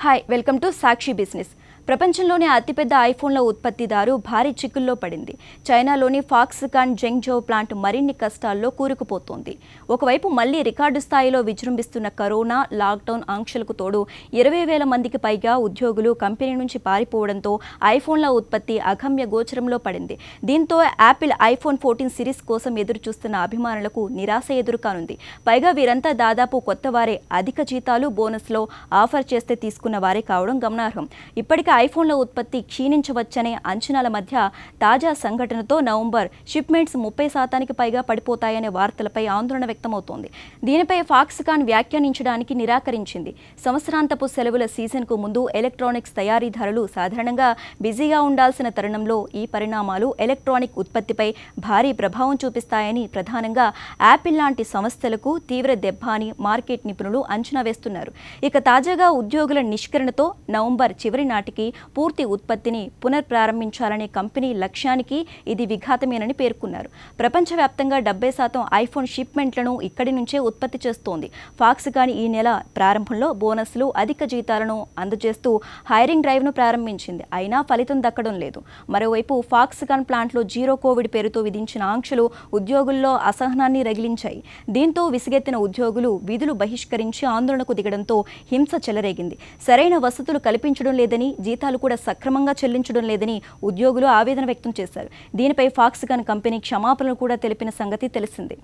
Hi, welcome to Sakshi Business. ప్రపంచంలోనే అతిపెద్ద ఐఫోన్ల ఉత్పత్తిదారు భారీ చిక్కుల్లో పడింది చైనాలోని ఫాక్స్కాన్ జో ప్లాంట్ మరిన్ని కష్టాల్లో కూరుకుపోతోంది ఒకవైపు మళ్లీ రికార్డు స్థాయిలో విజృంభిస్తున్న కరోనా లాక్డౌన్ ఆంక్షలకు తోడు ఇరవై వేల మందికి పైగా ఉద్యోగులు కంపెనీ నుంచి పారిపోవడంతో ఐఫోన్ల ఉత్పత్తి అగమ్య గోచరంలో పడింది దీంతో యాపిల్ ఐఫోన్ ఫోర్టీన్ సిరీస్ కోసం ఎదురు చూస్తున్న అభిమానులకు నిరాశ ఎదురుకానుంది పైగా వీరంతా దాదాపు కొత్త వారే అధిక జీతాలు బోనస్లో ఆఫర్ చేస్తే తీసుకున్న వారే కావడం గమనార్హం ఇప్పటికే ఐఫోన్ల ఉత్పత్తి క్షీణించవచ్చనే అంచనాల మధ్య తాజా సంఘటనతో నవంబర్ షిప్మెంట్స్ ముప్పై శాతానికి పైగా పడిపోతాయనే వార్తలపై ఆందోళన వ్యక్తమవుతోంది దీనిపై ఫాక్స్కాన్ వ్యాఖ్యానించడానికి నిరాకరించింది సంవత్సరాంతపు సెలవుల సీజన్కు ముందు ఎలక్ట్రానిక్స్ తయారీదారులు సాధారణంగా బిజీగా ఉండాల్సిన తరుణంలో ఈ పరిణామాలు ఎలక్ట్రానిక్ ఉత్పత్తిపై భారీ ప్రభావం చూపిస్తాయని ప్రధానంగా యాపిల్ లాంటి సంస్థలకు తీవ్ర దెబ్బ అని మార్కెట్ నిపుణులు అంచనా వేస్తున్నారు ఇక తాజాగా ఉద్యోగుల నిష్కరణతో నవంబర్ చివరి నాటికి పూర్తి ఉత్పత్తిని పునర్ప్రారంభించాలనే కంపెనీ లక్ష్యానికి ఇది విఘాతమేనని పేర్కొన్నారు ప్రపంచవ్యాప్తంగా డెబ్బై శాతం ఐఫోన్ షిప్మెంట్లను ఇక్కడి నుంచే ఉత్పత్తి చేస్తోంది ఫాక్స్గాన్ ఈ నెల ప్రారంభంలో బోనస్లు అధిక జీతాలను అందజేస్తూ హైరింగ్ డ్రైవ్ను ప్రారంభించింది అయినా ఫలితం దక్కడం లేదు మరోవైపు ఫాక్స్గాన్ ప్లాంట్లో జీరో కోవిడ్ పేరుతో విధించిన ఆంక్షలు ఉద్యోగుల్లో అసహనాన్ని రగిలించాయి దీంతో విసిగెత్తిన ఉద్యోగులు విధులు బహిష్కరించి ఆందోళనకు దిగడంతో హింస చెలరేగింది సరైన వసతులు కల్పించడం లేదని జీతాలు కూడా సక్రమంగా చెల్లించడం లేదని ఉద్యోగులు ఆవేదన వ్యక్తం చేశారు దీనిపై ఫాక్స్ కంపెనీ క్షమాపణలు కూడా తెలిపిన సంగతి తెలిసింది